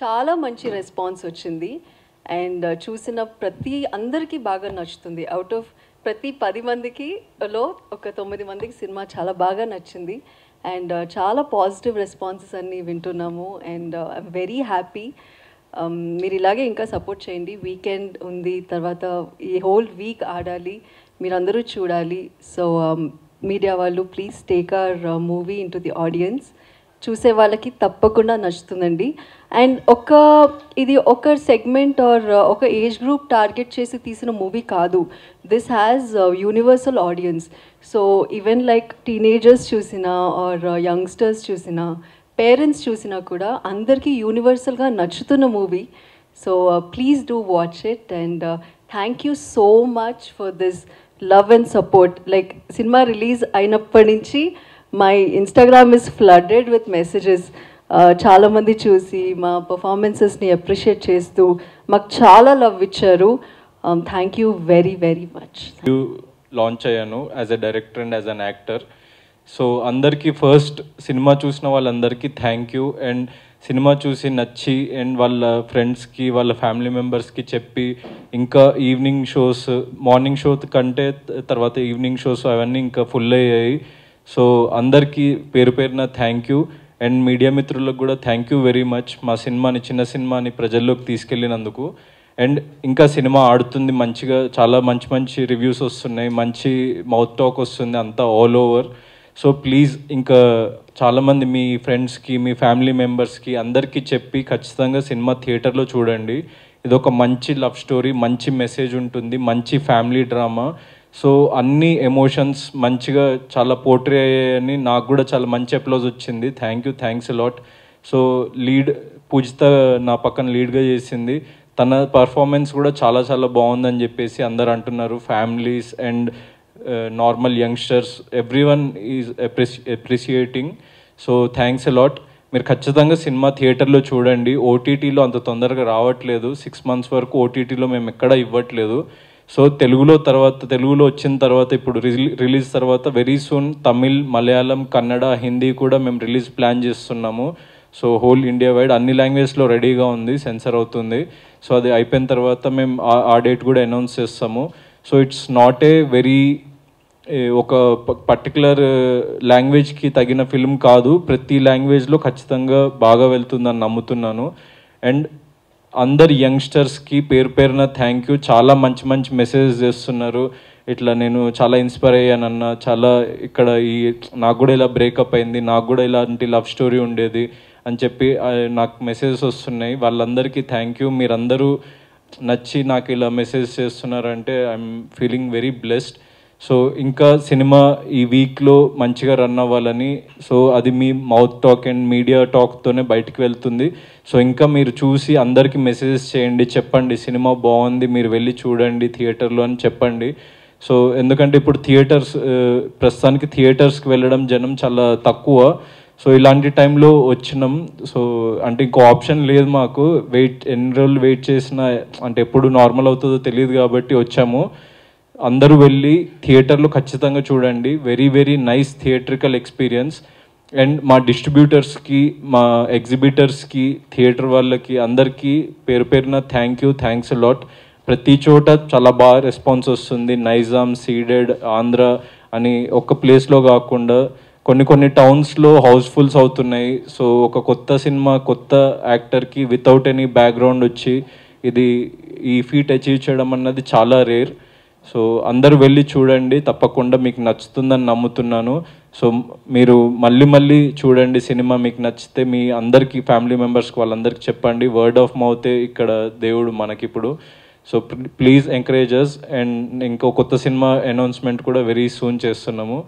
చాలా మంచి రెస్పాన్స్ వచ్చింది అండ్ uh, చూసిన ప్రతి అందరికీ బాగా నచ్చుతుంది అవుట్ ఆఫ్ ప్రతి పది మందికి లో ఒక తొమ్మిది మందికి సినిమా చాలా బాగా నచ్చింది అండ్ uh, చాలా పాజిటివ్ రెస్పాన్సెస్ అన్ని వింటున్నాము అండ్ ఐఎమ్ వెరీ హ్యాపీ మీరు ఇలాగే ఇంకా సపోర్ట్ చేయండి వీకెండ్ ఉంది తర్వాత ఈ హోల్ వీక్ ఆడాలి మీరందరూ చూడాలి సో మీడియా um, వాళ్ళు please take our movie into the audience చూసే వాళ్ళకి తప్పకుండా నచ్చుతుందండి అండ్ ఒక ఇది ఒక సెగ్మెంట్ ఆర్ uh, ఒక ఏజ్ గ్రూప్ టార్గెట్ చేసి తీసిన మూవీ కాదు this has universal audience so even like teenagers చూసినా ఆర్ యంగ్స్టర్స్ uh, చూసినా పేరెంట్స్ చూసినా కూడా అందరికీ యూనివర్సల్గా నచ్చుతున్న movie so please do watch it and thank you so much for this love and support like cinema release అయినప్పటి నుంచి my Instagram is flooded with messages చాలామంది చూసి మా పర్ఫార్మెన్సెస్ని అప్రిషియేట్ చేస్తూ మాకు చాలా లవ్ ఇచ్చారు thank you very very much launch అయ్యాను as a director and as an actor so అందరికీ ఫస్ట్ సినిమా చూసిన వాళ్ళందరికీ థ్యాంక్ యూ అండ్ సినిమా చూసి నచ్చి అండ్ వాళ్ళ ఫ్రెండ్స్కి వాళ్ళ ఫ్యామిలీ మెంబర్స్కి చెప్పి ఇంకా ఈవినింగ్ షోస్ మార్నింగ్ షో కంటే తర్వాత ఈవినింగ్ షోస్ అవన్నీ ఇంకా ఫుల్ అయ్యాయి సో అందరికీ పేరు పేరున థ్యాంక్ యూ అండ్ మీడియా మిత్రులకు కూడా థ్యాంక్ యూ వెరీ మచ్ మా సినిమాని చిన్న సినిమాని ప్రజల్లోకి తీసుకెళ్ళినందుకు అండ్ ఇంకా సినిమా ఆడుతుంది మంచిగా చాలా మంచి మంచి రివ్యూస్ వస్తున్నాయి మంచి మౌత్ టాక్ వస్తుంది అంతా ఆల్ ఓవర్ సో ప్లీజ్ ఇంకా చాలామంది మీ ఫ్రెండ్స్కి మీ ఫ్యామిలీ మెంబర్స్కి అందరికీ చెప్పి ఖచ్చితంగా సినిమా థియేటర్లో చూడండి ఇది ఒక మంచి లవ్ స్టోరీ మంచి మెసేజ్ ఉంటుంది మంచి ఫ్యామిలీ డ్రామా సో అన్ని ఎమోషన్స్ మంచిగా చాలా పోట్రీ అయ్యాయని నాకు కూడా చాలా మంచి అప్లోజ్ వచ్చింది thank you thanks lot so lead Pujitha నా పక్కన లీడ్గా చేసింది తన పర్ఫార్మెన్స్ కూడా చాలా చాలా బాగుందని చెప్పేసి అందరు అంటున్నారు families and normal youngsters everyone is appreciating so thanks lot మీరు ఖచ్చితంగా సినిమా థియేటర్లో చూడండి ఓటీటీలో అంత తొందరగా రావట్లేదు సిక్స్ మంత్స్ వరకు ఓటీటీలో మేము ఎక్కడా ఇవ్వట్లేదు సో తెలుగులో తర్వాత తెలుగులో వచ్చిన తర్వాత ఇప్పుడు రిలీజ్ తర్వాత వెరీ సూన్ తమిళ్ మలయాళం కన్నడ హిందీ కూడా మేము రిలీజ్ ప్లాన్ చేస్తున్నాము సో హోల్ ఇండియా వైడ్ అన్ని లాంగ్వేజ్లో రెడీగా ఉంది సెన్సర్ అవుతుంది సో అది అయిపోయిన తర్వాత మేము ఆ డేట్ కూడా అనౌన్స్ చేస్తాము so it's not a very ఒక పర్టికులర్ లాంగ్వేజ్కి తగిన ఫిల్మ్ కాదు ప్రతి లాంగ్వేజ్లో ఖచ్చితంగా బాగా వెళ్తుందని నమ్ముతున్నాను అండ్ అందరు యంగ్స్టర్స్కి పేరు పేరున థ్యాంక్ యూ చాలా మంచి మంచి మెసేజెస్ చేస్తున్నారు ఇట్లా నేను చాలా ఇన్స్పైర్ అయ్యాను అన్న చాలా ఇక్కడ ఈ నాకు కూడా ఇలా బ్రేకప్ అయింది నాకు కూడా ఇలాంటి లవ్ స్టోరీ ఉండేది అని చెప్పి నాకు మెసేజెస్ వస్తున్నాయి వాళ్ళందరికీ థ్యాంక్ యూ మీరందరూ నచ్చి నాకు ఇలా మెసేజ్ చేస్తున్నారంటే I'm feeling very blessed so ఇంకా సినిమా ఈ వీక్లో మంచిగా రన్ అవ్వాలని సో అది మీ మౌత్ టాక్ అండ్ మీడియా టాక్తోనే బయటకు వెళ్తుంది సో ఇంకా మీరు చూసి అందరికీ మెసేజెస్ చేయండి చెప్పండి సినిమా బాగుంది మీరు వెళ్ళి చూడండి థియేటర్లో అని చెప్పండి సో ఎందుకంటే ఇప్పుడు థియేటర్స్ ప్రస్తుతానికి థియేటర్స్కి వెళ్ళడం జనం చాలా తక్కువ సో ఇలాంటి టైంలో వచ్చినాం సో అంటే ఇంకో ఆప్షన్ లేదు మాకు వెయిట్ ఎన్ని రోజులు వెయిట్ చేసినా అంటే ఎప్పుడు నార్మల్ అవుతుందో తెలియదు కాబట్టి వచ్చాము అందరూ వెళ్ళి థియేటర్లో ఖచ్చితంగా చూడండి very very nice theatrical experience and మా డిస్ట్రిబ్యూటర్స్కి మా ఎగ్జిబిటర్స్కి థియేటర్ వాళ్ళకి అందరికీ పేరు పేరున థ్యాంక్ యూ థ్యాంక్స్ లాట్ ప్రతి చోట చాలా బాగా రెస్పాన్స్ వస్తుంది నైజాం సీడెడ్ ఆంధ్ర అని ఒక ప్లేస్లో కాకుండా కొన్ని కొన్ని టౌన్స్లో హౌస్ఫుల్స్ అవుతున్నాయి సో ఒక కొత్త సినిమా కొత్త యాక్టర్కి వితౌట్ ఎనీ బ్యాక్గ్రౌండ్ వచ్చి ఇది ఈ ఫీట్ అచీవ్ చేయడం అన్నది చాలా రేర్ సో అందరు వెళ్ళి చూడండి తప్పకుండా మీకు నచ్చుతుందని నమ్ముతున్నాను సో మీరు మళ్ళీ మళ్ళీ చూడండి సినిమా మీకు నచ్చితే మీ అందరికీ ఫ్యామిలీ మెంబర్స్కి వాళ్ళందరికీ చెప్పండి వర్డ్ ఆఫ్ మౌతే ఇక్కడ దేవుడు మనకిప్పుడు సో ప్లీజ్ ఎంకరేజెస్ అండ్ ఇంకో కొత్త సినిమా అనౌన్స్మెంట్ కూడా వెరీ సూన్ చేస్తున్నాము